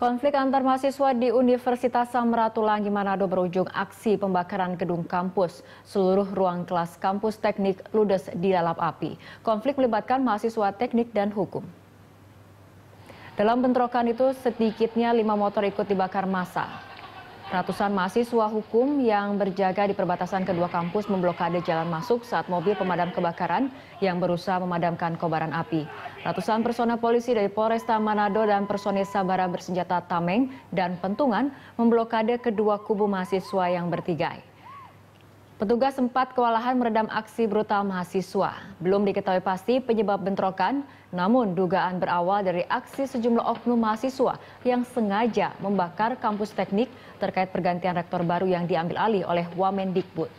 Konflik antar mahasiswa di Universitas Samratulangi Manado berujung aksi pembakaran gedung kampus. Seluruh ruang kelas kampus teknik ludes di dalam api. Konflik melibatkan mahasiswa teknik dan hukum. Dalam bentrokan itu, sedikitnya lima motor ikut dibakar massa. Ratusan mahasiswa hukum yang berjaga di perbatasan kedua kampus memblokade jalan masuk saat mobil pemadam kebakaran yang berusaha memadamkan kobaran api. Ratusan personel polisi dari Polresta Manado dan personel Sabara bersenjata tameng dan pentungan memblokade kedua kubu mahasiswa yang bertigai. Petugas sempat kewalahan meredam aksi brutal mahasiswa. Belum diketahui pasti penyebab bentrokan, namun dugaan berawal dari aksi sejumlah oknum mahasiswa yang sengaja membakar kampus teknik terkait pergantian rektor baru yang diambil alih oleh Wamen Wamendikbud.